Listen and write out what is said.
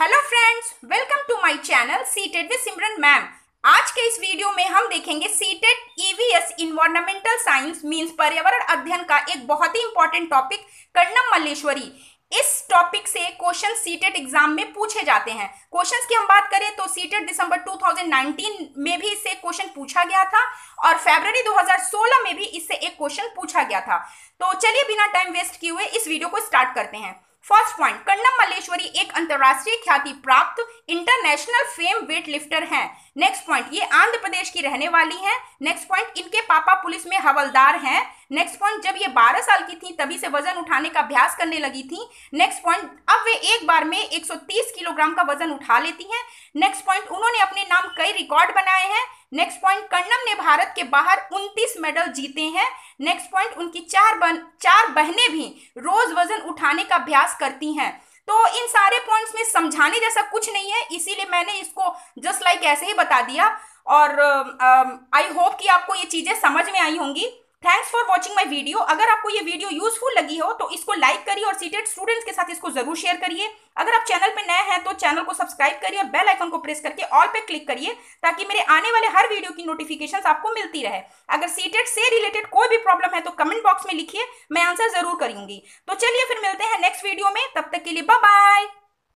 hello friends welcome to my channel CTET with Simran ma'am आज के इस वीडियो में हम देखेंगे CTET EVS environmental science means पर्यावरण अध्ययन का एक बहुत ही इंपॉर्टेंट टॉपिक कर्णम मल्लेश्वरी इस टॉपिक से क्वेश्चन सीटेड एग्जाम में पूछे जाते हैं क्वेश्चंस की हम बात करें तो सीटेड दिसंबर 2019 में भी इससे क्वेश्चन पूछा गया था और फरवरी 2016 में भी इससे एक क्वेश्चन पूछा गया था तो चलिए बिना टाइम वेस्ट किए हुए इस वीडियो को स्टार्ट करते हैं फर्स्ट पॉइंट कन्नम मल्लेश्वरी एक अंतर्राष्ट्रीय ख्याति प्राप्त इंटरनेशनल फेम वेट लिफ्टर है नेक्स्ट पॉइंट ये आंध्र प्रदेश की रहने वाली हैं नेक्स्ट पॉइंट इनके पापा पुलिस में हवलदार हैं नेक्स्ट पॉइंट जब ये 12 साल की थी तभी से वजन उठाने का अभ्यास करने लगी थी नेक्स्ट पॉइंट अब वे एक बार में 130 किलोग्राम का वजन उठा लेती हैं नेक्स्ट पॉइंट उन्होंने अपने नाम कई रिकॉर्ड बनाए हैं नेक्स्ट पॉइंट कर्णम ने भारत के बाहर 29 मेडल जीते हैं नेक्स्ट पॉइंट उनकी चार बन चार बहनें भी रोज वजन उठाने का अभ्यास करती हैं तो इन सारे पॉइंट्स में समझाने जैसा कुछ नहीं है इसीलिए मैंने इसको जस्ट लाइक ऐसे ही बता दिया और आई होप कि आपको ये चीज़ें समझ में आई होंगी thanks for watching my video अगर आपको ये वीडियो यूजफुल लगी हो तो इसको लाइक करिए और सीटेड स्टूडेंट्स के साथ इसको जरूर शेयर करिए अगर आप चैनल पर नए हैं तो चैनल को सब्सक्राइब करिए और बेल आइकन को प्रेस करके ऑल पे क्लिक करिए ताकि मेरे आने वाले हर वीडियो की नोटिफिकेशन आपको मिलती रहे अगर सीटेड से रिलेटेड कोई भी प्रॉब्लम है तो कमेंट बॉक्स में लिखिए मैं आंसर जरूर करूंगी तो चलिए फिर मिलते हैं नेक्स्ट वीडियो में तब तक के लिए बाय